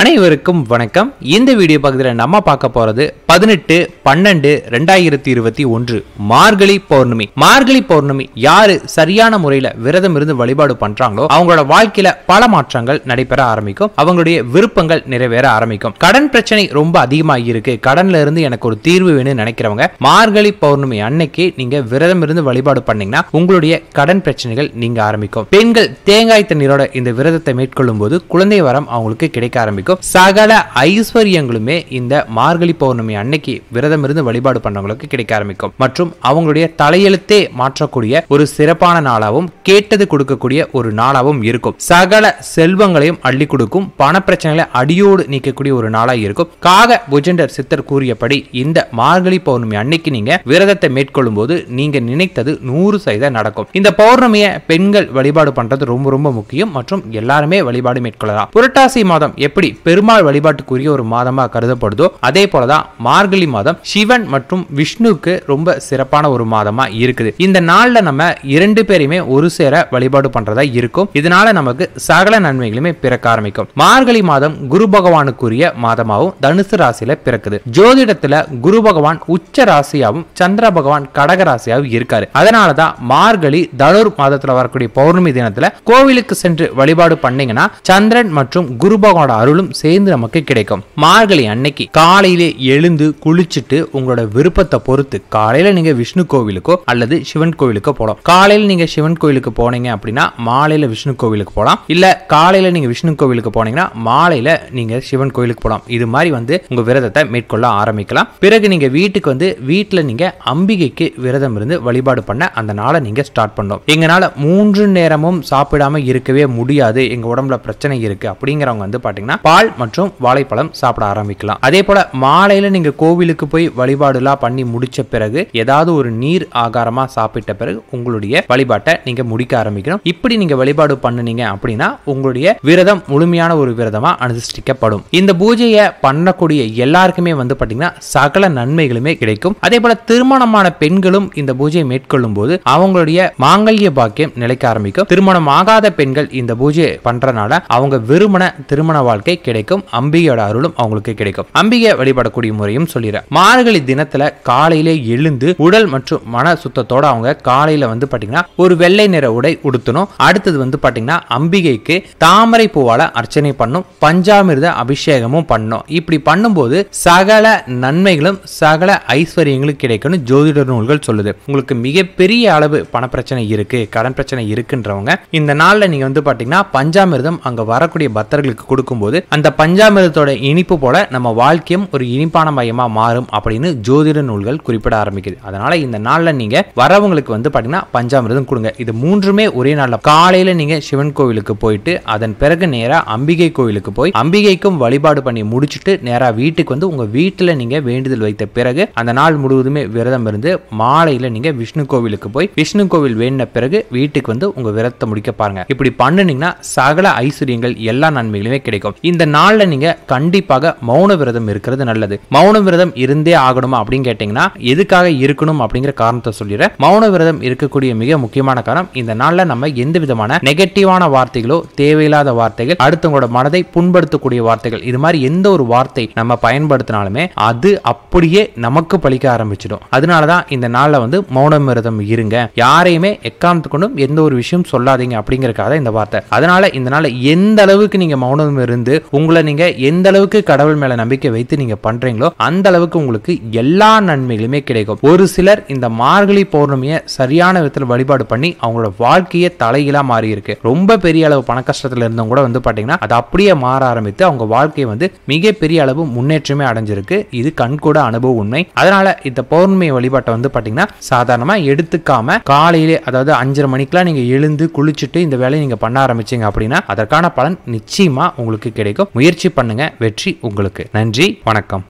அனைவருக்கும் வணக்கம் இந்த வீடியோ பகுதியில் நம்ம பார்க்க போறது பதினெட்டு பன்னெண்டு ரெண்டாயிரத்தி இருபத்தி ஒன்று மார்கழி பௌர்ணமி மார்கழி பௌர்ணமி யாரு சரியான முறையில விரதம் இருந்து வழிபாடு பண்றாங்களோ அவங்களோட வாழ்க்கையில பல மாற்றங்கள் நடைபெற ஆரம்பிக்கும் அவங்களுடைய விருப்பங்கள் நிறைவேற ஆரம்பிக்கும் கடன் பிரச்சனை ரொம்ப அதிகமாக இருக்கு கடன்ல இருந்து எனக்கு ஒரு தீர்வு வேணும்னு நினைக்கிறவங்க மார்கழி பௌர்ணமி அன்னைக்கு நீங்க விரதம் இருந்து வழிபாடு பண்ணீங்கன்னா உங்களுடைய கடன் பிரச்சனைகள் நீங்க ஆரம்பிக்கும் பெண்கள் தேங்காய் தண்ணீரோட இந்த விரதத்தை மேற்கொள்ளும் போது குழந்தை வரம் அவங்களுக்கு கிடைக்க ஆரம்பிக்கும் இருக்கும் சகல ஐஸ்வர்யங்களுமே இந்த மார்கழி பௌர்ணமி அன்னைக்கு விரதம் இருந்து வழிபாடு பண்ணவங்களுக்கு கிடைக்க ஆரம்பிக்கும் மற்றும் அவங்களுடைய தலையெழுத்தே மாற்றக்கூடிய ஒரு சிறப்பான நாளாகவும் கேட்டது கொடுக்கக்கூடிய ஒரு நாளாகவும் இருக்கும் சகல செல்வங்களையும் அள்ளி கொடுக்கும் பண பிரச்சனைகளை அடியோடு நீக்கக்கூடிய ஒரு நாளாக இருக்கும் காக புஜண்டர் சித்தர் கூறியபடி இந்த மார்கழி பௌர்ணமி அன்னைக்கு நீங்க விரதத்தை மேற்கொள்ளும் போது நீங்க நினைத்தது நூறு சதவீதம் நடக்கும் இந்த பௌர்ணமியை பெண்கள் வழிபாடு பண்றது ரொம்ப ரொம்ப முக்கியம் மற்றும் எல்லாருமே வழிபாடு மேற்கொள்ளலாம் புரட்டாசி மாதம் எப்படி பெருமாள் வழிபாட்டுக்குரிய ஒரு மாதமாக கருதப்படுதோ அதே போலதான் மார்கழி மாதம் சிவன் மற்றும் விஷ்ணுக்கு ரொம்ப சிறப்பான ஒரு மாதமா இருக்குது இந்த நாள்ல நம்ம இரண்டு பேரையுமே ஒரு சேர வழிபாடு பண்றதா இருக்கும் இதனால நமக்கு சகல நன்மைகளுமே பிறக்க ஆரம்பிக்கும் மார்கழி மாதம் குரு பகவானுக்குரிய மாதமாகவும் தனுசு ராசியில பிறக்குது ஜோதிடத்துல குரு பகவான் உச்ச ராசியாகவும் சந்திர பகவான் கடக ராசியாகவும் இருக்காரு அதனாலதான் மார்கழி தனுர் மாதத்துல வரக்கூடிய பௌர்ணமி தினத்துல கோவிலுக்கு சென்று வழிபாடு பண்ணீங்கன்னா சந்திரன் மற்றும் குரு பகவானோட அருளும் பலன்களும் சேர்ந்து நமக்கு கிடைக்கும் மார்கழி அன்னைக்கு காலையிலே எழுந்து குளிச்சுட்டு உங்களோட விருப்பத்தை பொறுத்து காலையில நீங்க விஷ்ணு கோவிலுக்கோ அல்லது சிவன் கோவிலுக்கோ போகலாம் காலையில நீங்க சிவன் கோவிலுக்கு போனீங்க அப்படின்னா மாலையில விஷ்ணு கோவிலுக்கு போகலாம் இல்ல காலையில நீங்க விஷ்ணு கோவிலுக்கு போனீங்கன்னா மாலையில நீங்க சிவன் கோவிலுக்கு போகலாம் இது மாதிரி வந்து உங்க விரதத்தை மேற்கொள்ள ஆரம்பிக்கலாம் பிறகு நீங்க வீட்டுக்கு வந்து வீட்டுல நீங்க அம்பிகைக்கு விரதம் இருந்து வழிபாடு பண்ண அந்த நாளை நீங்க ஸ்டார்ட் பண்ணோம் எங்களால மூன்று நேரமும் சாப்பிடாம இருக்கவே முடியாது எங்க உடம்புல பிரச்சனை இருக்கு அப்படிங்கிறவங்க வந்து பாத்தீங்கன்னா பால் மற்றும் வாழைப்பழம் சாப்பிட ஆரம்பிக்கலாம் அதே போல மாலையில நீங்க கோவிலுக்கு போய் வழிபாடுலாம் பண்ணி முடிச்ச பிறகு ஏதாவது ஒரு நீர் ஆகாரமா சாப்பிட்ட பிறகு உங்களுடைய வழிபாட்டை நீங்க முடிக்க ஆரம்பிக்கணும் இப்படி நீங்க வழிபாடு பண்ணுனீங்க அப்படின்னா உங்களுடைய விரதம் முழுமையான ஒரு விரதமா அனுசிஷ்டிக்கப்படும் இந்த பூஜையை பண்ணக்கூடிய எல்லாருக்குமே வந்து பாத்தீங்கன்னா சகல நன்மைகளுமே கிடைக்கும் அதே போல திருமணமான பெண்களும் இந்த பூஜையை மேற்கொள்ளும் போது அவங்களுடைய மாங்கல்ய பாக்கியம் நிலைக்க ஆரம்பிக்கும் திருமணம் ஆகாத பெண்கள் இந்த பூஜையை பண்றனால அவங்க வெறுமன திருமண வாழ்க்கை கிடைக்கும் அம்பிகையோட அருளும் அவங்களுக்கு கிடைக்கும் அம்பிகை வழிபடக்கூடிய முறையும் சொல்லிடுறேன் மார்கழி தினத்துல காலையிலே எழுந்து உடல் மற்றும் மன சுத்தத்தோட அவங்க காலையில வந்து பாத்தீங்கன்னா ஒரு வெள்ளை நிற உடை உடுத்தணும் அடுத்தது வந்து பாத்தீங்கன்னா அம்பிகைக்கு தாமரை பூவால அர்ச்சனை பண்ணும் பஞ்சாமிர்த அபிஷேகமும் பண்ணும் இப்படி பண்ணும்போது சகல நன்மைகளும் சகல ஐஸ்வர்யங்களும் கிடைக்கும்னு ஜோதிட நூல்கள் சொல்லுது உங்களுக்கு மிகப்பெரிய அளவு பணப்பிரச்சனை இருக்கு கடன் பிரச்சனை இருக்குன்றவங்க இந்த நாள்ல நீங்க வந்து பாத்தீங்கன்னா பஞ்சாமிர்தம் அங்க வரக்கூடிய பக்தர்களுக்கு கொடுக்கும்போது அந்த பஞ்சாமிரத்தோட இனிப்பு போல நம்ம வாழ்க்கையும் ஒரு இனிப்பான மையமாக மாறும் அப்படின்னு ஜோதிட நூல்கள் குறிப்பிட ஆரம்பிக்குது அதனால இந்த நாளில் நீங்க வரவங்களுக்கு வந்து பாத்தீங்கன்னா பஞ்சாமிரதம் கொடுங்க இது மூன்றுமே ஒரே நாளில் காலையில நீங்க சிவன் கோவிலுக்கு போயிட்டு அதன் பிறகு நேராக அம்பிகை கோவிலுக்கு போய் அம்பிகைக்கும் வழிபாடு பண்ணி முடிச்சுட்டு நேராக வீட்டுக்கு வந்து உங்க வீட்டில் நீங்க வேண்டுதல் வைத்த பிறகு அந்த நாள் முழுவதுமே விரதம் இருந்து மாலையில நீங்க விஷ்ணு கோவிலுக்கு போய் விஷ்ணு கோவில் வேண்டின பிறகு வீட்டுக்கு வந்து உங்க விரதத்தை முடிக்க பாருங்க இப்படி பண்ணுனீங்கன்னா சகல ஐஸ்வர்யங்கள் எல்லா நன்மைகளுமே கிடைக்கும் இந்த நாளில் நீங்கள் கண்டிப்பாக மௌன விரதம் இருக்கிறது நல்லது மௌன விரதம் இருந்தே ஆகணுமா அப்படின்னு கேட்டிங்கன்னா எதுக்காக இருக்கணும் அப்படிங்கிற காரணத்தை சொல்லிடுறேன் மௌன விரதம் இருக்கக்கூடிய மிக முக்கியமான காரணம் இந்த நாளில் நம்ம எந்த விதமான நெகட்டிவான வார்த்தைகளோ தேவையில்லாத வார்த்தைகள் அடுத்தவங்களோட மனதை புண்படுத்தக்கூடிய வார்த்தைகள் இது மாதிரி எந்த ஒரு வார்த்தை நம்ம பயன்படுத்தினாலுமே அது அப்படியே நமக்கு பழிக்க ஆரம்பிச்சிடும் அதனால தான் இந்த நாளில் வந்து மௌன விரதம் இருங்க யாரையுமே எக்காரணத்து கொண்டும் எந்த ஒரு விஷயம் சொல்லாதீங்க அப்படிங்கிறக்காக இந்த வார்த்தை அதனால இந்த நாளில் எந்த அளவுக்கு நீங்கள் மௌனம் இருந்து உங்களை நீங்க எந்த அளவுக்கு கடவுள் மேல நம்பிக்கை வைத்து நீங்க பண்றீங்களோ அந்த அளவுக்கு உங்களுக்கு எல்லா நன்மைகளுமே கிடைக்கும் ஒரு சிலர் இந்த மார்கழி பௌர்ணமியை சரியான விதத்தில் வழிபாடு பண்ணி அவங்களோட வாழ்க்கையை தலையிலா மாறி இருக்கு ரொம்ப பெரிய அளவு பண கஷ்டத்துல இருந்தவங்க கூட வந்து பாத்தீங்கன்னா அது அப்படியே மாற ஆரம்பித்து அவங்க வாழ்க்கையை வந்து மிகப்பெரிய அளவு முன்னேற்றமே அடைஞ்சிருக்கு இது கண்கூட அனுபவ உண்மை அதனால இந்த பௌர்ணமி வழிபாட்டை வந்து பாத்தீங்கன்னா சாதாரணமா எடுத்துக்காம காலையிலே அதாவது அஞ்சரை மணிக்கெல்லாம் நீங்க எழுந்து குளிச்சுட்டு இந்த வேலையை நீங்க பண்ண ஆரம்பிச்சீங்க அப்படின்னா அதற்கான பலன் நிச்சயமா உங்களுக்கு கிடைக்கும் வரைக்கும் முயற்சி பண்ணுங்க வெற்றி உங்களுக்கு நன்றி வணக்கம்